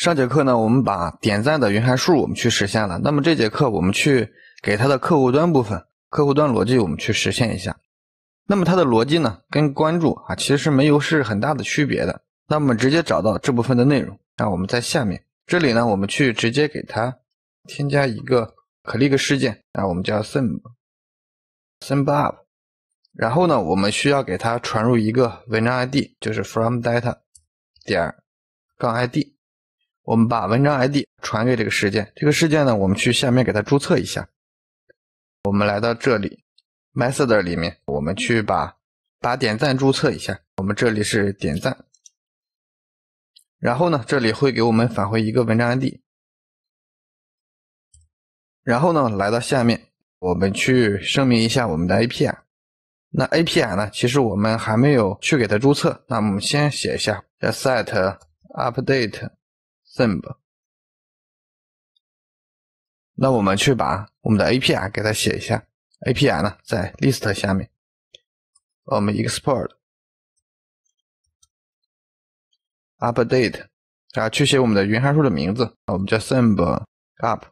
上节课呢，我们把点赞的云函数我们去实现了。那么这节课我们去给它的客户端部分，客户端逻辑我们去实现一下。那么它的逻辑呢，跟关注啊，其实没有是很大的区别的。那么直接找到这部分的内容，那我们在下面这里呢，我们去直接给它添加一个 click 事件那我们叫 sim，sim up。然后呢，我们需要给它传入一个文章 ID，就是 from data. 点杠 ID。我们把文章 ID 传给这个事件，这个事件呢，我们去下面给它注册一下。我们来到这里，method 里面，我们去把把点赞注册一下。我们这里是点赞，然后呢，这里会给我们返回一个文章 ID。然后呢，来到下面，我们去声明一下我们的 API。那 API 呢，其实我们还没有去给它注册，那我们先写一下 set update。Sim。b 那我们去把我们的 A P I 给它写一下。A P I 呢，在 List 下面，我们 Export，Update 啊，去写我们的云函数的名字。我们叫 Sim b Up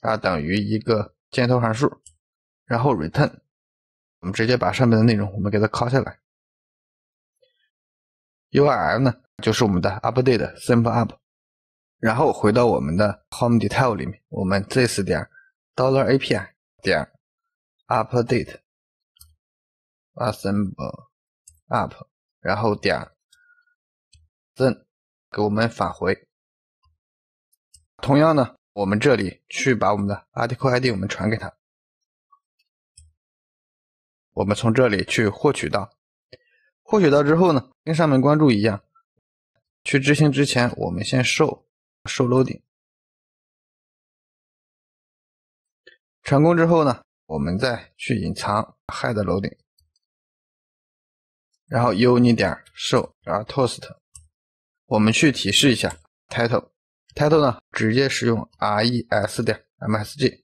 啊，等于一个箭头函数，然后 Return。我们直接把上面的内容我们给它拷下来。U r L 呢？就是我们的 update s i m b l e up，然后回到我们的 home detail 里面，我们 this 点 dollar api 点 update assemble up，然后点 then 给我们返回。同样呢，我们这里去把我们的 article id 我们传给他，我们从这里去获取到，获取到之后呢，跟上面关注一样。去执行之前，我们先 show show 楼顶。成功之后呢，我们再去隐藏 h i d i 楼顶。然后 u n i t 点 show，然后 toast。我们去提示一下 title。title 呢，直接使用 res 点 msg。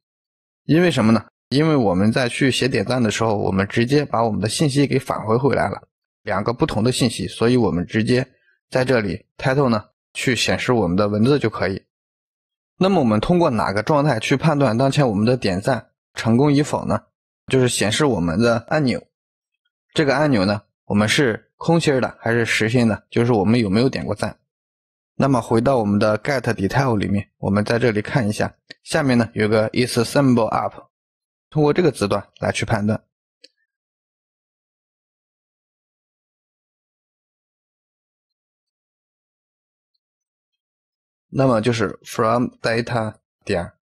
因为什么呢？因为我们在去写点赞的时候，我们直接把我们的信息给返回回来了。两个不同的信息，所以我们直接。在这里，title 呢去显示我们的文字就可以。那么我们通过哪个状态去判断当前我们的点赞成功与否呢？就是显示我们的按钮。这个按钮呢，我们是空心的还是实心的，就是我们有没有点过赞。那么回到我们的 get detail 里面，我们在这里看一下，下面呢有个 is_enable_up，通过这个字段来去判断。那么就是 from data 点。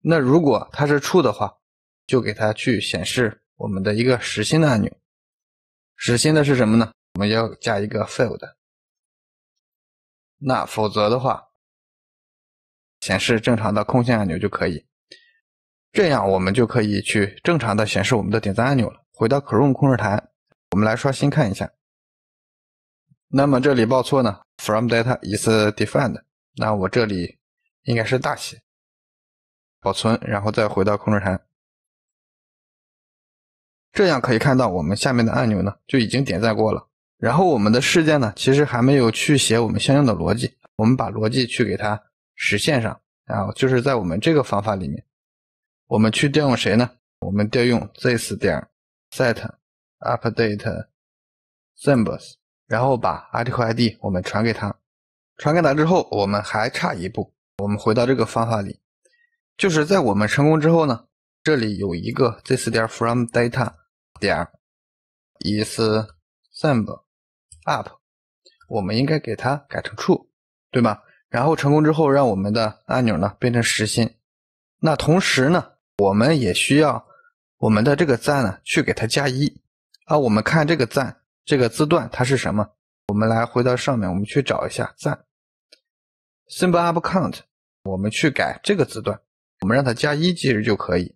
那如果它是处的话，就给它去显示我们的一个实心的按钮。实心的是什么呢？我们要加一个 field。那否则的话，显示正常的空心按钮就可以。这样我们就可以去正常的显示我们的点赞按钮了。回到 Chrome 控制台，我们来刷新看一下。那么这里报错呢？From data is defined。那我这里应该是大写保存，然后再回到控制台。这样可以看到我们下面的按钮呢就已经点赞过了。然后我们的事件呢，其实还没有去写我们相应的逻辑。我们把逻辑去给它实现上，然后就是在我们这个方法里面，我们去调用谁呢？我们调用 this 点 set update s y m b o l s 然后把 article ID 我们传给他，传给他之后，我们还差一步。我们回到这个方法里，就是在我们成功之后呢，这里有一个 this. 点 from data. 点 is s u m up，我们应该给它改成 true，对吧？然后成功之后，让我们的按钮呢变成实心。那同时呢，我们也需要我们的这个赞呢去给它加一。啊，我们看这个赞。这个字段它是什么？我们来回到上面，我们去找一下赞，simple up count，我们去改这个字段，我们让它加一其实就可以。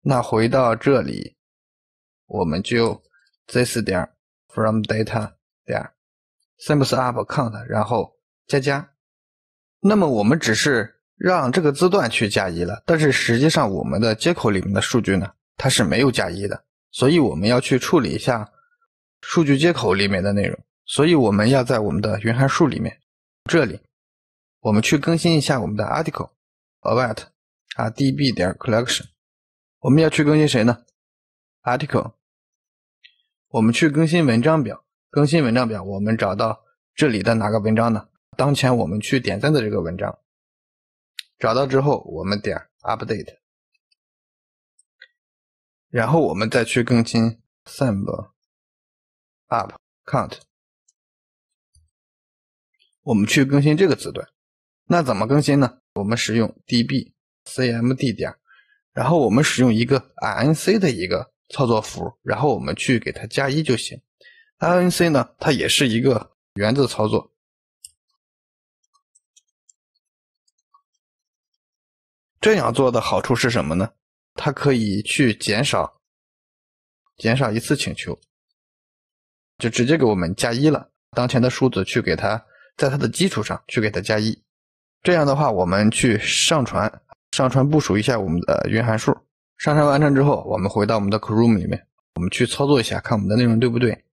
那回到这里，我们就 this 点 from data 点 simple up count，然后加加。那么我们只是让这个字段去加一了，但是实际上我们的接口里面的数据呢，它是没有加一的，所以我们要去处理一下。数据接口里面的内容，所以我们要在我们的云函数里面，这里我们去更新一下我们的 article，a p d a t 啊，db 点 collection，我们要去更新谁呢？article，我们去更新文章表，更新文章表，我们找到这里的哪个文章呢？当前我们去点赞的这个文章，找到之后我们点 update，然后我们再去更新 sample。up count，我们去更新这个字段，那怎么更新呢？我们使用 db cmd 点，然后我们使用一个 inc 的一个操作符，然后我们去给它加一就行。inc 呢，它也是一个原子操作。这样做的好处是什么呢？它可以去减少，减少一次请求。就直接给我们加一了，当前的数字去给它，在它的基础上去给它加一，这样的话，我们去上传、上传部署一下我们的云函数。上传完成之后，我们回到我们的 Chrome 里面，我们去操作一下，看我们的内容对不对。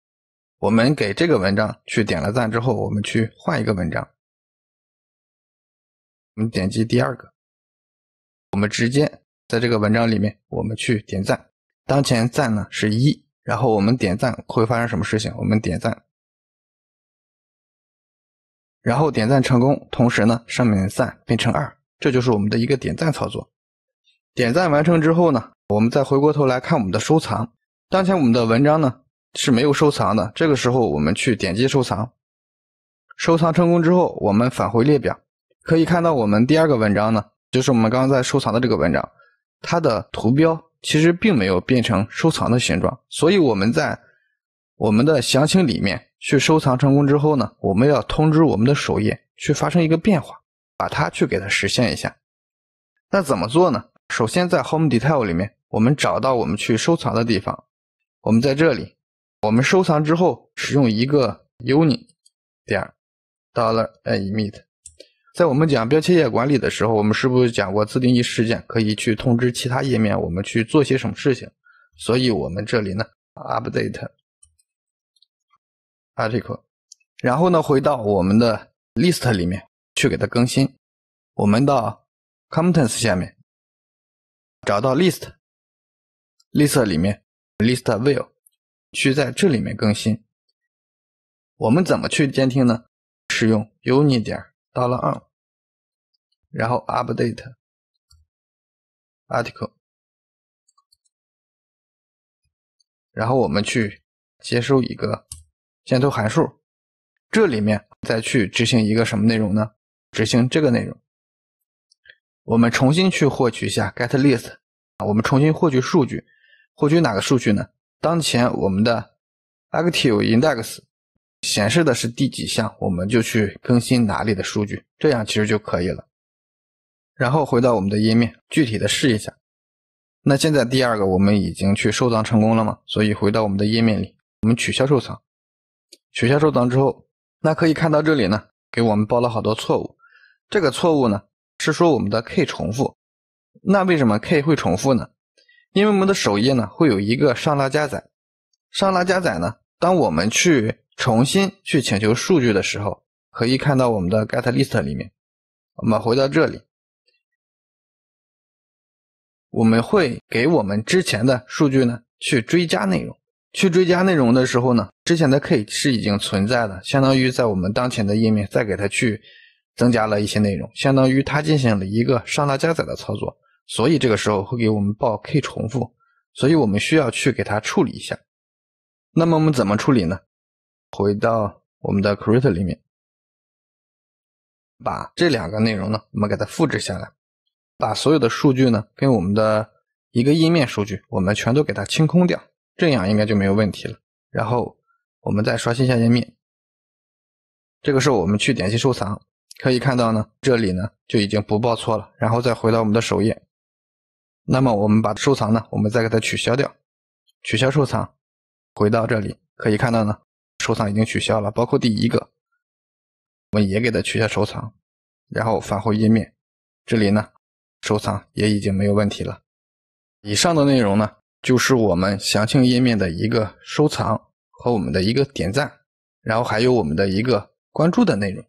我们给这个文章去点了赞之后，我们去换一个文章，我们点击第二个，我们直接在这个文章里面我们去点赞，当前赞呢是一。然后我们点赞会发生什么事情？我们点赞，然后点赞成功，同时呢，上面的赞变成二，这就是我们的一个点赞操作。点赞完成之后呢，我们再回过头来看我们的收藏。当前我们的文章呢是没有收藏的，这个时候我们去点击收藏，收藏成功之后，我们返回列表，可以看到我们第二个文章呢，就是我们刚刚在收藏的这个文章，它的图标。其实并没有变成收藏的形状，所以我们在我们的详情里面去收藏成功之后呢，我们要通知我们的首页去发生一个变化，把它去给它实现一下。那怎么做呢？首先在 home detail 里面，我们找到我们去收藏的地方，我们在这里，我们收藏之后使用一个 uni 点 dollar emit。在我们讲标签页管理的时候，我们是不是讲过自定义事件可以去通知其他页面我们去做些什么事情？所以我们这里呢，update article，然后呢回到我们的 list 里面去给它更新。我们到 contents 下面找到 list list 里面 list view 去在这里面更新。我们怎么去监听呢？使用 unique 点 o n 然后 update article，然后我们去接收一个箭头函数，这里面再去执行一个什么内容呢？执行这个内容，我们重新去获取一下 get list，啊，我们重新获取数据，获取哪个数据呢？当前我们的 active index 显示的是第几项，我们就去更新哪里的数据，这样其实就可以了。然后回到我们的页面，具体的试一下。那现在第二个我们已经去收藏成功了嘛？所以回到我们的页面里，我们取消收藏。取消收藏之后，那可以看到这里呢，给我们报了好多错误。这个错误呢是说我们的 k 重复。那为什么 k 会重复呢？因为我们的首页呢会有一个上拉加载。上拉加载呢，当我们去重新去请求数据的时候，可以看到我们的 get list 里面。我们回到这里。我们会给我们之前的数据呢去追加内容，去追加内容的时候呢，之前的 K 是已经存在的，相当于在我们当前的页面再给它去增加了一些内容，相当于它进行了一个上拉加载的操作，所以这个时候会给我们报 K 重复，所以我们需要去给它处理一下。那么我们怎么处理呢？回到我们的 create 里面，把这两个内容呢，我们给它复制下来。把所有的数据呢，跟我们的一个页面数据，我们全都给它清空掉，这样应该就没有问题了。然后我们再刷新下页面，这个时候我们去点击收藏，可以看到呢，这里呢就已经不报错了。然后再回到我们的首页，那么我们把收藏呢，我们再给它取消掉，取消收藏，回到这里可以看到呢，收藏已经取消了，包括第一个，我们也给它取消收藏，然后返回页面，这里呢。收藏也已经没有问题了。以上的内容呢，就是我们详情页面的一个收藏和我们的一个点赞，然后还有我们的一个关注的内容。